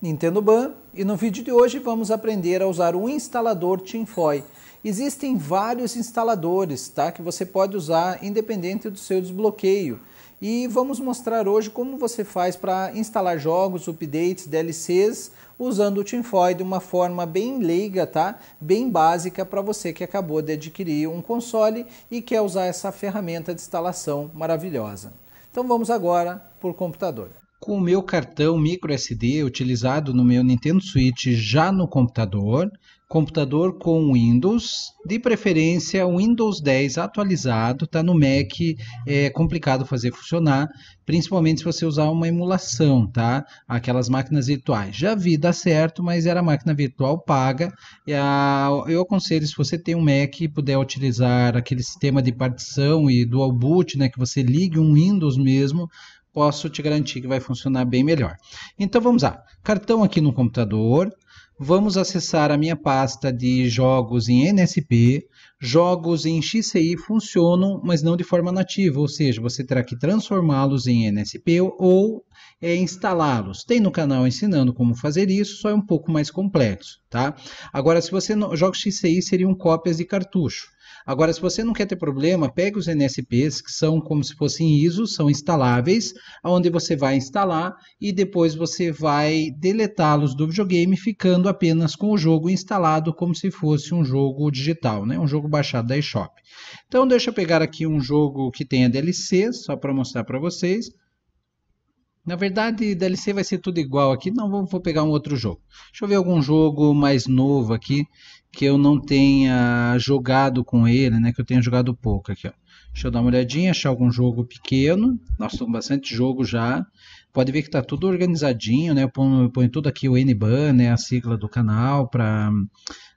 Nintendo Ban e no vídeo de hoje vamos aprender a usar o instalador TinFoil. Existem vários instaladores tá, que você pode usar independente do seu desbloqueio e vamos mostrar hoje como você faz para instalar jogos, updates, DLCs usando o TinFoil de uma forma bem leiga, tá? Bem básica para você que acabou de adquirir um console e quer usar essa ferramenta de instalação maravilhosa. Então vamos agora por computador com o meu cartão micro SD utilizado no meu Nintendo Switch já no computador, computador com Windows, de preferência o Windows 10 atualizado, tá no Mac, é complicado fazer funcionar, principalmente se você usar uma emulação, tá? Aquelas máquinas virtuais. Já vi dar certo, mas era máquina virtual paga. Eu aconselho, se você tem um Mac e puder utilizar aquele sistema de partição e dual boot, né, que você ligue um Windows mesmo, posso te garantir que vai funcionar bem melhor. Então vamos lá. Cartão aqui no computador. Vamos acessar a minha pasta de jogos em NSP. Jogos em XCI funcionam, mas não de forma nativa, ou seja, você terá que transformá-los em NSP ou é, instalá-los. Tem no canal ensinando como fazer isso, só é um pouco mais complexo, tá? Agora, se você não, jogos XCI seriam cópias de cartucho. Agora, se você não quer ter problema, pegue os NSPs, que são como se fossem ISO, são instaláveis, onde você vai instalar e depois você vai deletá-los do videogame, ficando apenas com o jogo instalado como se fosse um jogo digital, né? um jogo baixado da eShop. Então, deixa eu pegar aqui um jogo que tenha DLC, só para mostrar para vocês. Na verdade, DLC vai ser tudo igual aqui. Não, vou, vou pegar um outro jogo. Deixa eu ver algum jogo mais novo aqui que eu não tenha jogado com ele, né? Que eu tenha jogado pouco aqui, ó. Deixa eu dar uma olhadinha, achar algum jogo pequeno. Nós temos bastante jogo já. Pode ver que está tudo organizadinho, né? Eu ponho, ponho, tudo aqui o NBAN, né? A sigla do canal para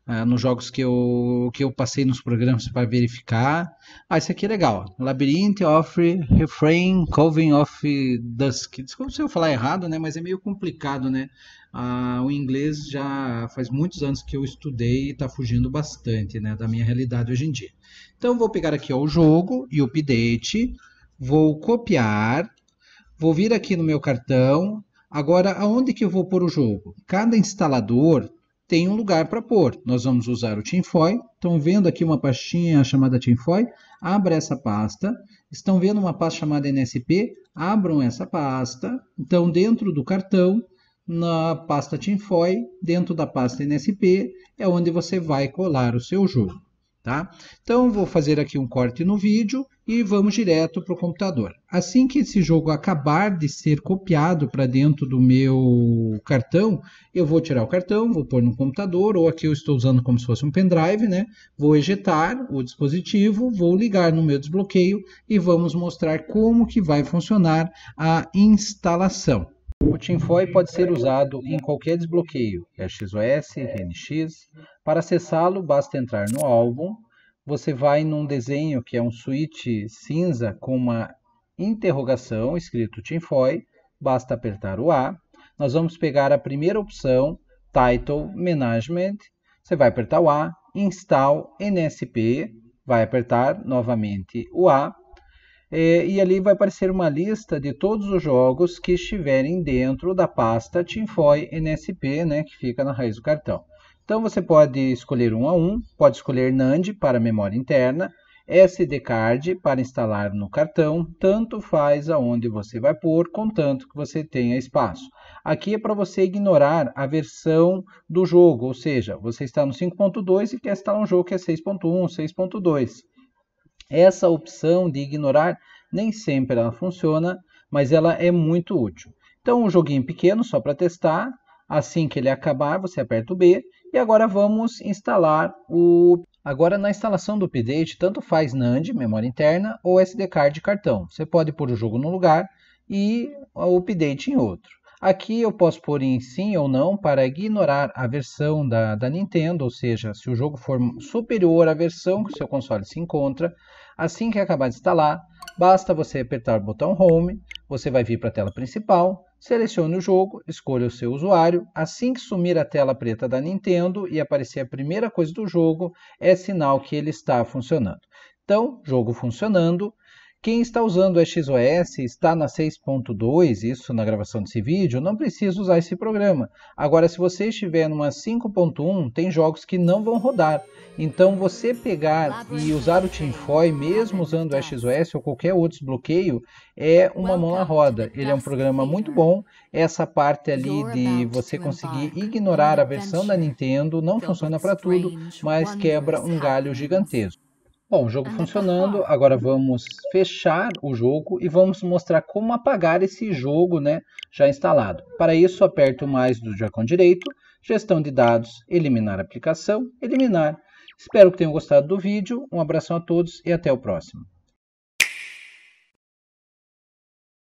uh, nos jogos que eu, que eu passei nos programas para verificar. Ah, esse aqui é legal. Labyrinth of Refrain Coven of Dusk. Desculpa se eu falar errado, né? Mas é meio complicado, né? Uh, o inglês já faz muitos anos que eu estudei e está fugindo bastante né, da minha realidade hoje em dia. Então, vou pegar aqui ó, o jogo e o update, vou copiar, vou vir aqui no meu cartão, Agora, aonde que eu vou pôr o jogo? Cada instalador tem um lugar para pôr. Nós vamos usar o tinfoil. Estão vendo aqui uma pastinha chamada tinfoil? Abra essa pasta. Estão vendo uma pasta chamada NSP? Abram essa pasta. Então, dentro do cartão, na pasta tinfoil, dentro da pasta NSP, é onde você vai colar o seu jogo. Tá? Então vou fazer aqui um corte no vídeo e vamos direto para o computador. Assim que esse jogo acabar de ser copiado para dentro do meu cartão, eu vou tirar o cartão, vou pôr no computador, ou aqui eu estou usando como se fosse um pendrive, né? Vou ejetar o dispositivo, vou ligar no meu desbloqueio e vamos mostrar como que vai funcionar a instalação. O TINFOI pode ser usado em qualquer desbloqueio, é XOS, RNX, para acessá-lo, basta entrar no álbum. Você vai num desenho que é um switch cinza com uma interrogação escrito Tinfoy. Basta apertar o A. Nós vamos pegar a primeira opção, Title Management. Você vai apertar o A, Install NSP, vai apertar novamente o A. É, e ali vai aparecer uma lista de todos os jogos que estiverem dentro da pasta Tinfoy NSP, né, que fica na raiz do cartão. Então você pode escolher um a um, pode escolher NAND para memória interna, SD card para instalar no cartão, tanto faz aonde você vai pôr, contanto que você tenha espaço. Aqui é para você ignorar a versão do jogo, ou seja, você está no 5.2 e quer instalar um jogo que é 6.1, 6.2. Essa opção de ignorar nem sempre ela funciona, mas ela é muito útil. Então, um joguinho pequeno só para testar, assim que ele acabar, você aperta o B e agora vamos instalar o... Agora na instalação do update, tanto faz NAND, memória interna, ou SD card de cartão. Você pode pôr o jogo no lugar e o update em outro. Aqui eu posso pôr em sim ou não para ignorar a versão da, da Nintendo, ou seja, se o jogo for superior à versão que o seu console se encontra, assim que acabar de instalar, basta você apertar o botão Home, você vai vir para a tela principal, Selecione o jogo, escolha o seu usuário. Assim que sumir a tela preta da Nintendo e aparecer a primeira coisa do jogo, é sinal que ele está funcionando. Então, jogo funcionando, quem está usando o XOS está na 6.2, isso na gravação desse vídeo, não precisa usar esse programa. Agora, se você estiver numa 5.1, tem jogos que não vão rodar. Então, você pegar e usar o TeamFoy, mesmo usando o XOS ou qualquer outro desbloqueio, é uma mão na roda. Ele é um programa muito bom. Essa parte ali de você conseguir ignorar a versão da Nintendo não funciona para tudo, mas quebra um galho gigantesco. Bom, o jogo funcionando. Agora vamos fechar o jogo e vamos mostrar como apagar esse jogo né, já instalado. Para isso, aperto mais do joy direito, gestão de dados, eliminar aplicação, eliminar. Espero que tenham gostado do vídeo. Um abração a todos e até o próximo.